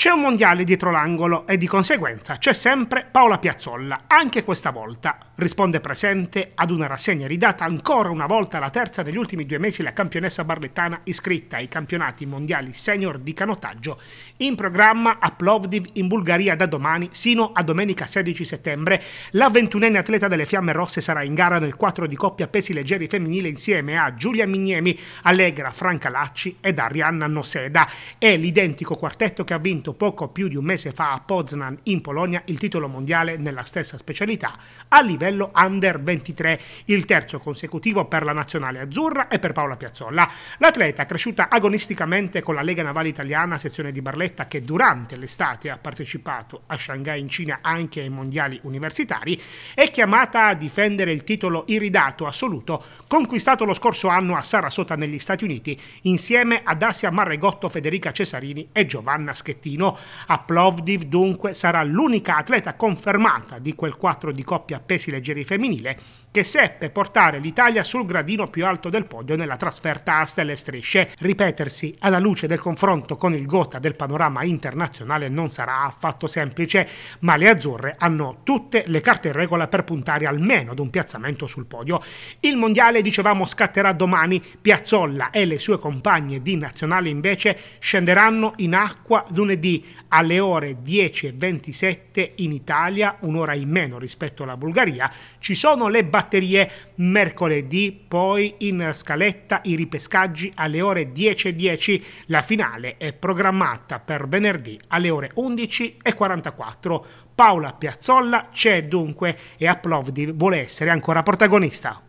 C'è un mondiale dietro l'angolo e di conseguenza c'è sempre Paola Piazzolla, anche questa volta. Risponde presente ad una rassegna ridata ancora una volta la terza degli ultimi due mesi la campionessa barlettana iscritta ai campionati mondiali senior di canottaggio in programma a Plovdiv in Bulgaria da domani sino a domenica 16 settembre. La ventunenne atleta delle Fiamme Rosse sarà in gara nel 4 di coppia pesi leggeri femminile insieme a Giulia Mignemi, Allegra Franca Lacci ed Arianna Noseda. È l'identico quartetto che ha vinto vinto poco più di un mese fa a Poznan in Polonia il titolo mondiale nella stessa specialità a livello under 23, il terzo consecutivo per la nazionale azzurra e per Paola Piazzolla. L'atleta, cresciuta agonisticamente con la Lega Navale Italiana, sezione di Barletta, che durante l'estate ha partecipato a Shanghai in Cina anche ai mondiali universitari, è chiamata a difendere il titolo iridato assoluto conquistato lo scorso anno a Sarasota negli Stati Uniti insieme ad Asia Marregotto, Federica Cesarini e Giovanna Schettino. Martino. A Plovdiv dunque sarà l'unica atleta confermata di quel 4 di coppia pesi leggeri femminile che seppe portare l'Italia sul gradino più alto del podio nella trasferta a stelle e strisce. Ripetersi alla luce del confronto con il gota del panorama internazionale non sarà affatto semplice, ma le azzurre hanno tutte le carte in regola per puntare almeno ad un piazzamento sul podio. Il mondiale, dicevamo, scatterà domani. Piazzolla e le sue compagne di nazionale invece scenderanno in acqua lunedì quindi alle ore 10.27 in Italia, un'ora in meno rispetto alla Bulgaria, ci sono le batterie mercoledì, poi in scaletta i ripescaggi alle ore 10.10, la finale è programmata per venerdì alle ore 11.44. Paola Piazzolla c'è dunque e a Plovdiv vuole essere ancora protagonista.